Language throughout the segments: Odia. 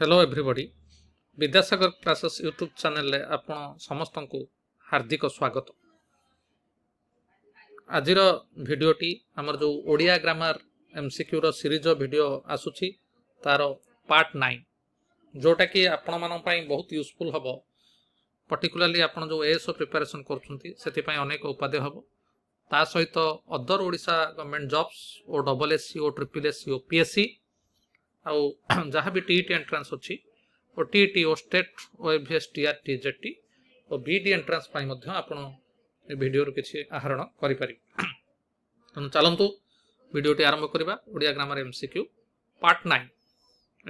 Hello everybody Vidyasagar classes YouTube ଚ୍ୟାନେଲରେ ଆପଣ ସମସ୍ତଙ୍କୁ ହାର୍ଦ୍ଦିକ ସ୍ୱାଗତ ଆଜିର ଭିଡ଼ିଓଟି ଆମର ଯେଉଁ ଓଡ଼ିଆ ଗ୍ରାମାର ଏମ୍ ସି କ୍ୟୁର ସିରିଜ ଭିଡ଼ିଓ ଆସୁଛି ତା'ର ପାର୍ଟ ନାଇନ୍ ଯେଉଁଟାକି ଆପଣମାନଙ୍କ ପାଇଁ ବହୁତ ୟୁଜ୍ଫୁଲ୍ ହେବ ପର୍ଟିକୁଲାର୍ଲି ଆପଣ ଯେଉଁ ଏ ଏସ୍ଓ ପ୍ରିପାରେସନ୍ କରୁଛନ୍ତି ସେଥିପାଇଁ ଅନେକ ଉପାଦେୟ ହେବ ତା ସହିତ ଅଦର ଓଡ଼ିଶା ଗଭର୍ଣ୍ଣମେଣ୍ଟ ଜବ୍ସ ଓ ଡବଲ୍ ଏସ୍ ସି ଓ ଟ୍ରିପଲ୍ ଏସ୍ ସି ଓ ପି ଏସ୍ ସି ଆଉ ଯାହା ବି ଟି ଟି ଏଣ୍ଟ୍ରାନ୍ସ ଅଛି ଓ ଟି ଟି ଓ ଷ୍ଟେଟ୍ ଓ ଏଭ୍ଏସ୍ ଟିଆର୍ ଟି ଜେଡ୍ ଟି ଓ ବି ଡ଼ି ଏଣ୍ଟ୍ରାନ୍ସ ପାଇଁ ମଧ୍ୟ ଆପଣ ଏ ଭିଡ଼ିଓରୁ କିଛି ଆହରଣ କରିପାରିବେ ତେଣୁ ଚାଲନ୍ତୁ ଭିଡ଼ିଓଟି ଆରମ୍ଭ କରିବା Odia grammar M C Q part nine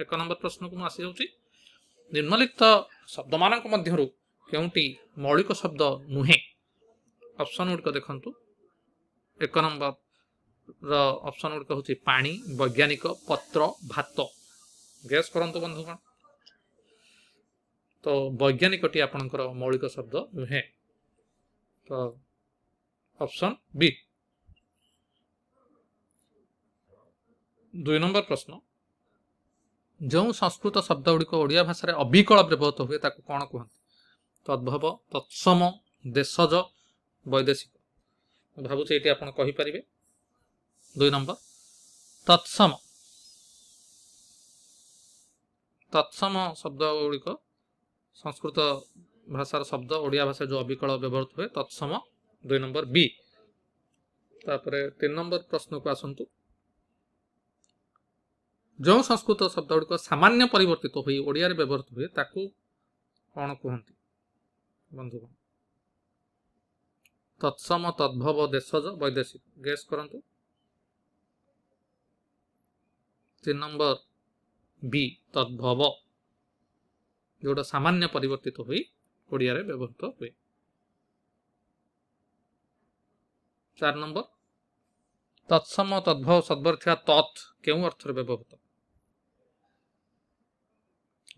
ଏକ ନମ୍ବର ପ୍ରଶ୍ନକୁ ମୁଁ ଆସିଯାଉଛି ନିମ୍ନଲିଖିତ ଶବ୍ଦମାନଙ୍କ ମଧ୍ୟରୁ କେଉଁଟି ମୌଳିକ ଶବ୍ଦ ନୁହେଁ ଅପସନ୍ ଗୁଡ଼ିକ ଦେଖନ୍ତୁ ଏକ ନମ୍ବର ର ଅପସନ୍ ଗୁଡ଼ିକ ହେଉଛି ପାଣି ବୈଜ୍ଞାନିକ ପତ୍ର ଭାତ ଗେସ୍ କରନ୍ତୁ ବନ୍ଧୁଗଣ ତ ବୈଜ୍ଞାନିକଟି ଆପଣଙ୍କର ମୌଳିକ ଶବ୍ଦ ନୁହେଁ ତ ଅପସନ୍ ବି ଦୁଇ ନମ୍ବର ପ୍ରଶ୍ନ ଯେଉଁ ସଂସ୍କୃତ ଶବ୍ଦ ଗୁଡ଼ିକ ଓଡ଼ିଆ ଭାଷାରେ ଅବିକଳ ବ୍ୟବହୃତ ହୁଏ ତାକୁ କ'ଣ କୁହନ୍ତି ତଦ୍ଭବ ତତ୍ସମ ଦେଶଜ ବୈଦେଶିକ ମୁଁ ଭାବୁଛି ଏଇଠି ଆପଣ କହିପାରିବେ দুই নম্বর তৎসম তৎসম শব্দ ଗୁଡ଼ିକ ସଂସ୍କୃତ ଭାଷାର ଶବ୍ଦ ଓଡ଼ିଆ ଭାଷାରେ ଯେଉଁ ଅବିକଳ ବ୍ୟବହୃତ ହୁଏ ତତ୍ସମ ଦୁଇ ନମ୍ବର ବି ତାପରେ ତିନି ନମ୍ବର ପ୍ରଶ୍ନକୁ ଆସନ୍ତୁ ଯେଉଁ ସଂସ୍କୃତ ଶବ୍ଦ ଗୁଡ଼ିକ ସାମାନ୍ୟ ପରିବର୍ତ୍ତିତ ହୋଇ ଓଡ଼ିଆରେ ବ୍ୟବହୃତ ହୁଏ ତାକୁ କ'ଣ କୁହନ୍ତି ବନ୍ଧୁଗଣ ତତ୍ସମ ତଦ୍ଭବ ଦେଶଜ ବୈଦେଶିକ ଗେସ୍ କରନ୍ତୁ তিন নম্বর বি তদ্ভব ଯେଉଁଟା ସାମାନ୍ୟ ପରିବର୍ତ୍ତିତ ହୋଇ ଓଡ଼ିଆରେ ବ୍ୟବହୃତ ହୁଏ ଚାରି ନମ୍ବର ତତ୍ସମ ତଦ୍ଭବ ସଦ୍ଭର ଥିବା ତତ୍ କେଉଁ ଅର୍ଥରେ ବ୍ୟବହୃତ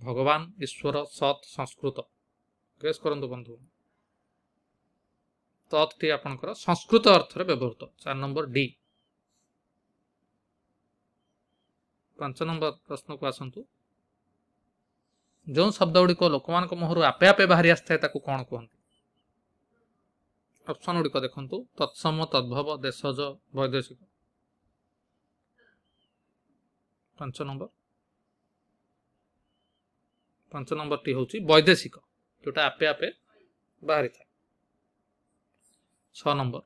ଭଗବାନ ଈଶ୍ୱର ସତ୍ ସଂସ୍କୃତ ଗେସ୍ କରନ୍ତୁ ବନ୍ଧୁ ତତ୍ଟି ଆପଣଙ୍କର ସଂସ୍କୃତ ଅର୍ଥରେ ବ୍ୟବହୃତ ଚାରି ନମ୍ବର ଡି ପାଞ୍ଚ ନମ୍ବର ପ୍ରଶ୍ନକୁ ଆସନ୍ତୁ ଯେଉଁ ଶବ୍ଦ ଗୁଡ଼ିକ ଲୋକମାନଙ୍କ ମୁହଁରୁ ଆପେ ଆପେ ବାହାରି ଆସିଥାଏ ତାକୁ କ'ଣ କୁହନ୍ତି ଅପସନ୍ ଗୁଡ଼ିକ ଦେଖନ୍ତୁ ତତ୍ସମ ତଦ୍ଭବ ଦେଶଜ ବୈଦେଶିକ ପାଞ୍ଚ ନମ୍ବର ପାଞ୍ଚ ନମ୍ବରଟି ହେଉଛି ବୈଦେଶିକ ଯେଉଁଟା ଆପେ ଆପେ ବାହାରିଥାଏ ଛଅ ନମ୍ବର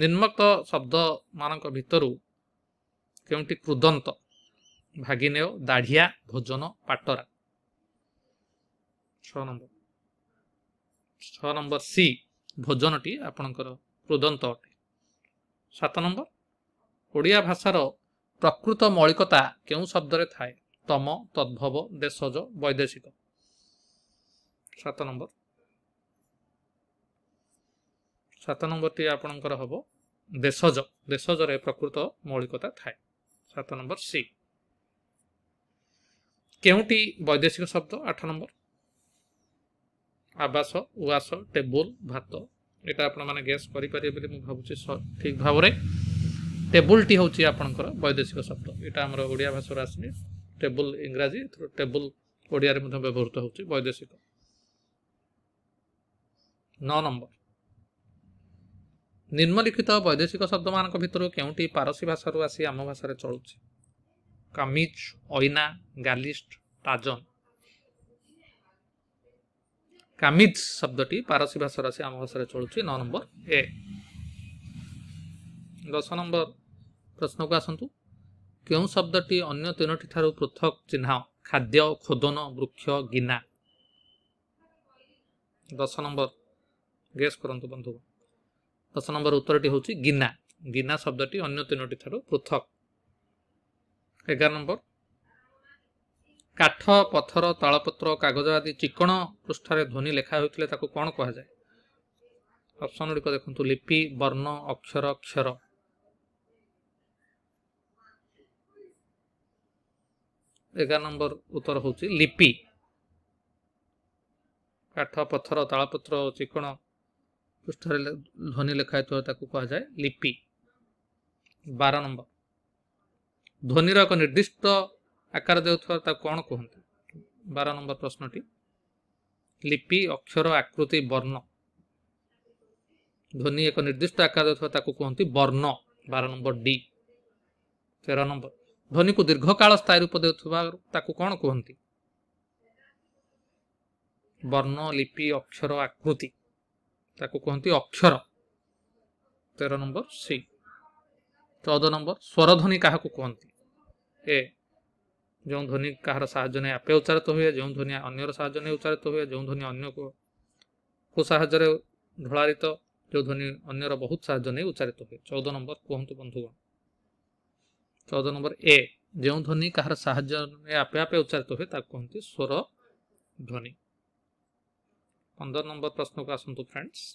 ନିମ୍ନକ୍ତ ଶବ୍ଦମାନଙ୍କ ଭିତରୁ କେଉଁଟି କୃଦନ୍ତ ଭାଗିନେୟ ଦାଢ଼ିଆ ଭୋଜନ ପାଟରା ଛଅ ନମ୍ବର ଛଅ ନମ୍ବର ସି ଭୋଜନଟି ଆପଣଙ୍କର କୃଦନ୍ତ ଅଟେ ସାତ ନମ୍ବର ଓଡ଼ିଆ ଭାଷାର ପ୍ରକୃତ ମୌଳିକତା କେଉଁ ଶବ୍ଦରେ ଥାଏ ତମ ତଦ୍ଭବ ଦେଶଜ ବୈଦେଶିକ ସାତ ନମ୍ବର ସାତ ନମ୍ବରଟି ଆପଣଙ୍କର ହେବ ଦେଶଜ ଦେଶଜରେ ପ୍ରକୃତ ମୌଳିକତା ଥାଏ ସାତ ନମ୍ବର ସି କେଉଁଟି ବୈଦେଶିକ ଶବ୍ଦ ଆଠ ନମ୍ବର ଆବାସ ଉଆସ ଟେବୁଲ ଭାତ ଏଇଟା ଆପଣମାନେ ଗେସ୍ କରିପାରିବେ ବୋଲି ମୁଁ ଭାବୁଛି ଠିକ୍ ଭାବରେ ଟେବୁଲଟି ହେଉଛି ଆପଣଙ୍କର ବୈଦେଶିକ ଶବ୍ଦ ଏଇଟା ଆମର ଓଡ଼ିଆ ଭାଷାରୁ ଆସିନି ଟେବୁଲ ଇଂରାଜୀ ଏଥିରୁ ଟେବୁଲ ଓଡ଼ିଆରେ ମଧ୍ୟ ବ୍ୟବହୃତ ହେଉଛି ବୈଦେଶିକ ନଅ ନମ୍ବର ନିମ୍ନଲିଖିତ ବୈଦେଶିକ ଶବ୍ଦମାନଙ୍କ ଭିତରୁ କେଉଁଟି ପାରସୀ ଭାଷାରୁ ଆସି ଆମ ଭାଷାରେ ଚଳୁଛି Καμίτ, Οίνα, Γκαλίστ, Τατζόν. Καμίτ σαμπτωτή, παρασύμπα σε ρασία μου, σε ρετσόλου, τι είναι ο νόμπορ, ε. Δώσα νόμπορ, προσνό κάσον του. Και ο σαμπτωτή, ο νέο τενό τη θαρού πρωθόκ, τσινάω, χαντιό, χοντόνο, μπρουκιό, γκινά. Δώσα νόμπορ, γκέσ κορόντο παντού. Δώσα νόμπορ, ουτρότη, χουτσι, γκινά. Γκινά σαμπτωτή, ο νέο τενό τη θαρού πρωθόκ, ଏଗାର ନମ୍ବର କାଠ ପଥର ତାଳପତ୍ର କାଗଜ ଆଦି ଚିକଣ ପୃଷ୍ଠାରେ ଧ୍ୱନି ଲେଖା ହୋଇଥିଲେ ତାକୁ କ'ଣ କୁହାଯାଏ ଅପସନ୍ ଗୁଡ଼ିକ ଦେଖନ୍ତୁ ଲିପି ବର୍ଣ୍ଣ ଅକ୍ଷର କ୍ଷର ଏଗାର ନମ୍ବର ଉତ୍ତର ହେଉଛି ଲିପି କାଠ ପଥର ତାଳପତ୍ର ଚିକଣ ପୃଷ୍ଠାରେ ଧ୍ୱନି ଲେଖା ହୋଇଥିବା ତାକୁ କୁହାଯାଏ ଲିପି ବାର ନମ୍ବର ଧ୍ୱନିର ଏକ ନିର୍ଦ୍ଦିଷ୍ଟ ଆକାର ଦେଉଥିବା ତାକୁ କ'ଣ କୁହନ୍ତି ବାର ନମ୍ବର ପ୍ରଶ୍ନଟି ଲିପି ଅକ୍ଷର ଆକୃତି ବର୍ଣ୍ଣ ଧ୍ୱନି ଏକ ନିର୍ଦ୍ଦିଷ୍ଟ ଆକାର ଦେଉଥିବା ତାକୁ କୁହନ୍ତି ବର୍ଣ୍ଣ ବାର ନମ୍ବର ଡି ତେର ନମ୍ବର ଧ୍ୱନିକୁ ଦୀର୍ଘକାଳ ସ୍ଥାୟୀ ରୂପ ଦେଉଥିବା ତାକୁ କ'ଣ କୁହନ୍ତି ବର୍ଣ୍ଣ ଲିପି ଅକ୍ଷର ଆକୃତି ତାକୁ କୁହନ୍ତି ଅକ୍ଷର ତେର ନମ୍ବର ସି ଚଉଦ ନମ୍ବର ସ୍ୱରଧ୍ୱନି କାହାକୁ କୁହନ୍ତି ଏ ଯେଉଁ ଧ୍ୱନି କାହାର ସାହାଯ୍ୟ ନେଇ ଆପେ ଉଚ୍ଚାରିତ ହୁଏ ଯେଉଁ ଧ୍ୱନି ଅନ୍ୟର ସାହାଯ୍ୟ ନେଇ ଉଚ୍ଚାରିତ ହୁଏ ଯେଉଁ ଧ୍ୱନି ଅନ୍ୟକୁ କୁ ସାହାଯ୍ୟରେ ଢଳାଳିତ ଯେଉଁ ଧ୍ୱନି ଅନ୍ୟର ବହୁତ ସାହାଯ୍ୟ ନେଇ ଉଚ୍ଚାରିତ ହୁଏ ଚଉଦ ନମ୍ବର କୁହନ୍ତୁ ବନ୍ଧୁଗଣ ଚଉଦ ନମ୍ବର ଏ ଯେଉଁ ଧ୍ୱନି କାହାର ସାହାଯ୍ୟରେ ଆପେ ଆପେ ଉଚ୍ଚାରିତ ହୁଏ ତାକୁ କୁହନ୍ତି ସ୍ୱର ଧ୍ୱନି ପନ୍ଦର ନମ୍ବର ପ୍ରଶ୍ନକୁ ଆସନ୍ତୁ ଫ୍ରେଣ୍ଡସ୍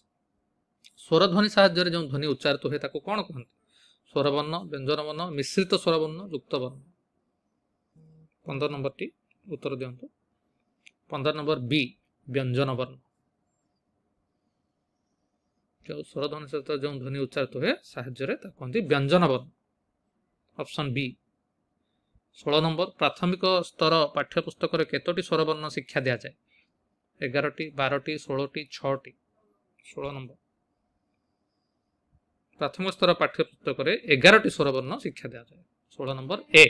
ସ୍ୱରଧ୍ୱନି ସାହାଯ୍ୟରେ ଯେଉଁ ଧ୍ୱନି ଉଚ୍ଚାରିତ ହୁଏ ତାକୁ କ'ଣ କୁହନ୍ତି ସ୍ୱରବର୍ଣ୍ଣ ବ୍ୟଞ୍ଜନବର୍ଣ୍ଣ ମିଶ୍ରିତ ସ୍ୱରବର୍ଣ୍ଣ ଯୁକ୍ତବର୍ଣ୍ଣ ପନ୍ଦର ନମ୍ବରଟି ଉତ୍ତର ଦିଅନ୍ତୁ ପନ୍ଦର ନମ୍ବର ବି ବ୍ୟଞ୍ଜନ ବର୍ଣ୍ଣ ଯେଉଁ ସ୍ୱରଧ୍ୱନି ସହିତ ଯେଉଁ ଧ୍ୱନି ଉଚ୍ଚାରିତ ହୁଏ ସାହାଯ୍ୟରେ ତାକୁ କୁହନ୍ତି ବ୍ୟଞ୍ଜନ ବର୍ଣ୍ଣ ଅପସନ୍ ବି ଷୋହଳ ନମ୍ବର ପ୍ରାଥମିକ ସ୍ତର ପାଠ୍ୟପୁସ୍ତକରେ କେତୋଟି ସ୍ୱରବର୍ଣ୍ଣ ଶିକ୍ଷା ଦିଆଯାଏ ଏଗାରଟି ବାରଟି ଷୋହଳଟି ଛଅଟି ଷୋହଳ ନମ୍ବର ପ୍ରାଥମିକ ସ୍ତର ପାଠ୍ୟପୁସ୍ତକରେ ଏଗାରଟି ସ୍ୱରବର୍ଣ୍ଣ ଶିକ୍ଷା ଦିଆଯାଏ ଷୋହଳ ନମ୍ବର ଏ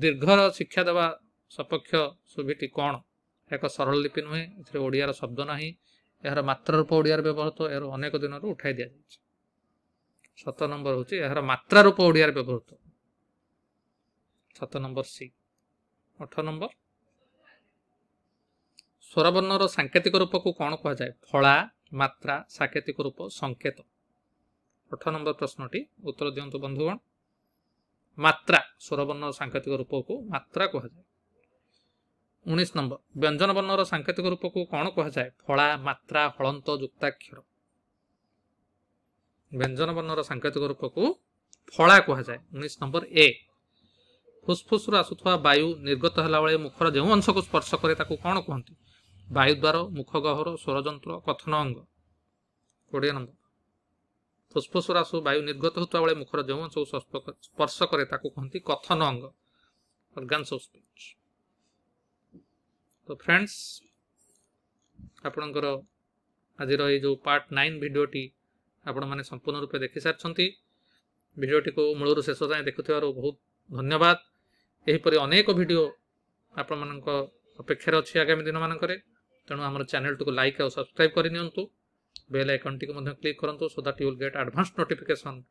ଦୀର୍ଘର ଶିକ୍ଷା ଦେବା ସପକ୍ଷ ସୁବିଧି କ'ଣ ଏକ ସରଳ ଲିପି ନୁହେଁ ଏଥିରେ ଓଡ଼ିଆର ଶବ୍ଦ ନାହିଁ ଏହାର ମାତ୍ରାରୂପ ଓଡ଼ିଆରେ ବ୍ୟବହୃତ ଏହାର ଅନେକ ଦିନରୁ ଉଠାଇ ଦିଆଯାଇଛି ସାତ ନମ୍ବର ହେଉଛି ଏହାର ମାତ୍ରାରୂପ ଓଡ଼ିଆରେ ବ୍ୟବହୃତ ସାତ ନମ୍ବର ସି ଅଠ ନମ୍ବର ସ୍ୱରବର୍ଣ୍ଣର ସାଙ୍କେତିକ ରୂପକୁ କ'ଣ କୁହାଯାଏ ଫଳା ମାତ୍ରା ସାଙ୍କେତିକ ରୂପ ସଂକେତ ଅଠ ନମ୍ବର ପ୍ରଶ୍ନଟି ଉତ୍ତର ଦିଅନ୍ତୁ ବନ୍ଧୁଗଣ ମାତ୍ରା ସ୍ୱରବର୍ଣ୍ଣର ସାଙ୍କେତିକ ରୂପକୁ ମାତ୍ରା କୁହାଯାଏ ଉଣେଇଶ ନମ୍ବର ବ୍ୟଞ୍ଜନ ବର୍ଣ୍ଣର ସାଙ୍କେତିକ ରୂପକୁ କ'ଣ କୁହାଯାଏ ଫଳା ମାତ୍ରା ହଳନ୍ତ ଯୁକ୍ତାକ୍ଷର ବ୍ୟଞ୍ଜନ ବର୍ଣ୍ଣର ସାଙ୍କେତିକ ରୂପକୁ ଫଳା କୁହାଯାଏ ଉଣେଇଶ ନମ୍ବର ଏ ଫୁସ୍ଫୁସ୍ରୁ ଆସୁଥିବା ବାୟୁ ନିର୍ଗତ ହେଲାବେଳେ ମୁଖର ଯେଉଁ ଅଂଶକୁ ସ୍ପର୍ଶ କରେ ତାକୁ କ'ଣ କୁହନ୍ତି ବାୟୁଦ୍ୱାର ମୁଖ ଗହର ସ୍ୱରଯନ୍ତ୍ର କଥନ ଅଙ୍ଗ କୋଡ଼ିଏ ନମ୍ବର ଫୁସ୍ଫୁସରା ସବୁ ବାୟୁ ନିର୍ଗତ ହେଉଥିବା ବେଳେ ମୁଖର ଯେଉଁ ସବୁ ସ୍ପର୍ଶ କରେ ତାକୁ କୁହନ୍ତି କଥନ ଅଙ୍ଗ ଅର୍ଗାନ୍ସ ଅଫ୍ ସ୍ପିଚ୍ ତ ଫ୍ରେଣ୍ଡସ୍ ଆପଣଙ୍କର ଆଜିର ଏଇ ଯେଉଁ ପାର୍ଟ ନାଇନ୍ ଭିଡ଼ିଓଟି ଆପଣମାନେ ସମ୍ପୂର୍ଣ୍ଣ ରୂପେ ଦେଖିସାରିଛନ୍ତି ଭିଡ଼ିଓଟିକୁ ମୂଳରୁ ଶେଷ ଯାଏଁ ଦେଖୁଥିବାରୁ ବହୁତ ଧନ୍ୟବାଦ ଏହିପରି ଅନେକ ଭିଡ଼ିଓ ଆପଣମାନଙ୍କ ଅପେକ୍ଷାରେ ଅଛି ଆଗାମୀ ଦିନମାନଙ୍କରେ ତେଣୁ ଆମର ଚ୍ୟାନେଲ୍ଟିକୁ ଲାଇକ୍ ଆଉ ସବସ୍କ୍ରାଇବ୍ କରିନିଅନ୍ତୁ बेल आइकन टी क्लिक करूँ so that you'll get advance notification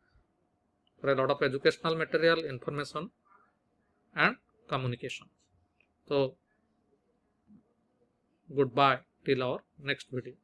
lot of educational material information and communication तो good bye till our next video